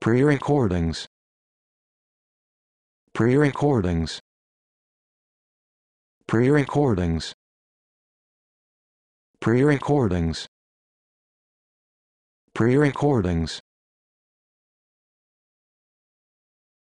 Pre-recordings. Pre-recordings. Pre-recordings. Pre-recordings. Pre-recordings.